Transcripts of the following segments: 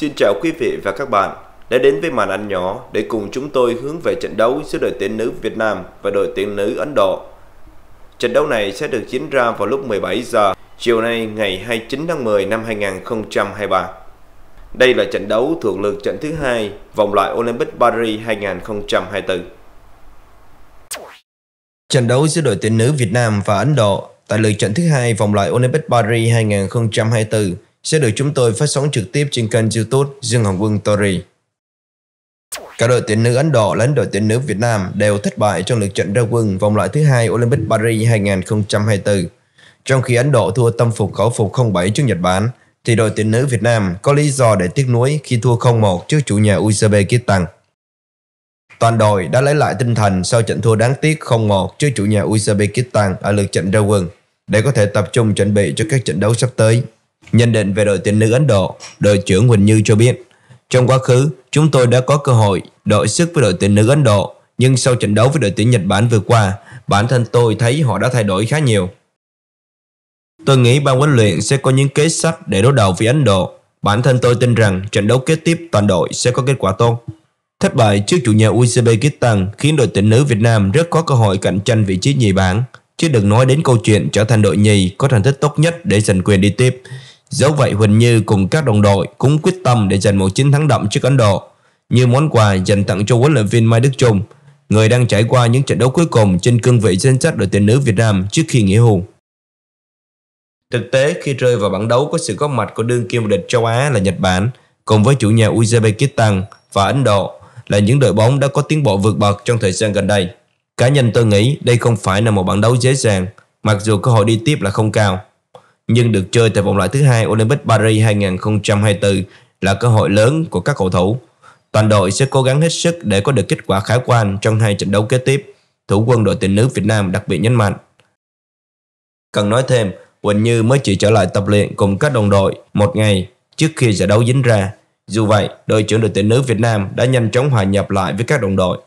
Xin chào quý vị và các bạn đã đến với màn ảnh nhỏ để cùng chúng tôi hướng về trận đấu giữa đội tuyển nữ Việt Nam và đội tuyển nữ Ấn Độ. Trận đấu này sẽ được diễn ra vào lúc 17 giờ chiều nay ngày 29 tháng 10 năm 2023. Đây là trận đấu thuộc lượt trận thứ hai vòng loại Olympic Paris 2024. Trận đấu giữa đội tuyển nữ Việt Nam và Ấn Độ tại lượt trận thứ hai vòng loại Olympic Paris 2024 sẽ được chúng tôi phát sóng trực tiếp trên kênh youtube Dương Hồng Quân Tori. Cả đội tuyển nữ Ấn Độ lẫn đội tuyển nữ Việt Nam đều thất bại trong lượt trận ra quân vòng loại thứ hai Olympic Paris 2024. Trong khi Ấn Độ thua tâm phục khẩu phục 07 trước Nhật Bản, thì đội tuyển nữ Việt Nam có lý do để tiếc nuối khi thua 0-1 trước chủ nhà Uzbekistan. Toàn đội đã lấy lại tinh thần sau trận thua đáng tiếc 0-1 trước chủ nhà Uzbekistan ở lượt trận ra quân để có thể tập trung chuẩn bị cho các trận đấu sắp tới. Nhận định về đội tuyển nữ Ấn Độ, đội trưởng Huỳnh Như cho biết, trong quá khứ, chúng tôi đã có cơ hội đội sức với đội tuyển nữ Ấn Độ, nhưng sau trận đấu với đội tuyển Nhật Bản vừa qua, bản thân tôi thấy họ đã thay đổi khá nhiều. Tôi nghĩ ban huấn luyện sẽ có những kế sách để đối đầu với Ấn Độ. Bản thân tôi tin rằng trận đấu kế tiếp toàn đội sẽ có kết quả tốt. Thất bại trước chủ nhà Uzbekistan khiến đội tuyển nữ Việt Nam rất có cơ hội cạnh tranh vị trí nhì bảng. Chứ đừng nói đến câu chuyện trở thành đội nhì có thành tích tốt nhất để giành quyền đi tiếp. Dẫu vậy Huỳnh Như cùng các đồng đội cũng quyết tâm để giành một chiến thắng đậm trước Ấn Độ như món quà dành tặng cho huấn luyện viên Mai Đức Trung, người đang trải qua những trận đấu cuối cùng trên cương vị danh sách đội tuyển nữ Việt Nam trước khi nghỉ hưu. Thực tế, khi rơi vào bảng đấu có sự góp mặt của đương kim vô địch châu Á là Nhật Bản, cùng với chủ nhà Uzbekistan và Ấn Độ là những đội bóng đã có tiến bộ vượt bậc trong thời gian gần đây. Cá nhân tôi nghĩ đây không phải là một bảng đấu dễ dàng, mặc dù cơ hội đi tiếp là không cao nhưng được chơi tại vòng loại thứ hai Olympic Paris 2024 là cơ hội lớn của các cầu thủ. Toàn đội sẽ cố gắng hết sức để có được kết quả khả quan trong hai trận đấu kế tiếp, thủ quân đội tuyển nữ Việt Nam đặc biệt nhấn mạnh. Cần nói thêm, Quỳnh Như mới chỉ trở lại tập luyện cùng các đồng đội một ngày trước khi giải đấu dính ra. Dù vậy, đội trưởng đội tuyển nữ Việt Nam đã nhanh chóng hòa nhập lại với các đồng đội.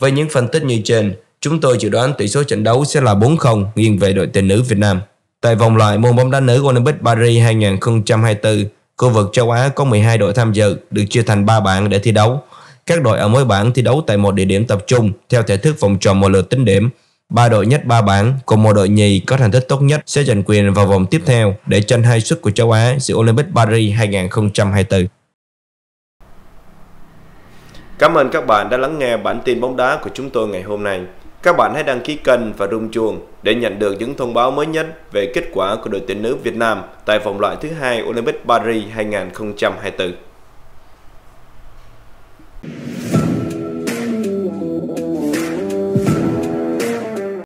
Với những phân tích như trên, chúng tôi dự đoán tỷ số trận đấu sẽ là 4-0 nghiêng về đội tuyển nữ Việt Nam. Tại vòng loại môn bóng đá nữ Olympic Paris 2024, khu vực châu Á có 12 đội tham dự, được chia thành 3 bảng để thi đấu. Các đội ở mỗi bảng thi đấu tại một địa điểm tập trung theo thể thức vòng tròn một lượt tính điểm. Ba đội nhất ba bảng cùng một đội nhì có thành tích tốt nhất sẽ giành quyền vào vòng tiếp theo để tranh hai suất của châu Á dự Olympic Paris 2024. Cảm ơn các bạn đã lắng nghe bản tin bóng đá của chúng tôi ngày hôm nay. Các bạn hãy đăng ký kênh và rung chuông để nhận được những thông báo mới nhất về kết quả của đội tuyển nữ Việt Nam tại vòng loại thứ hai Olympic Paris 2024.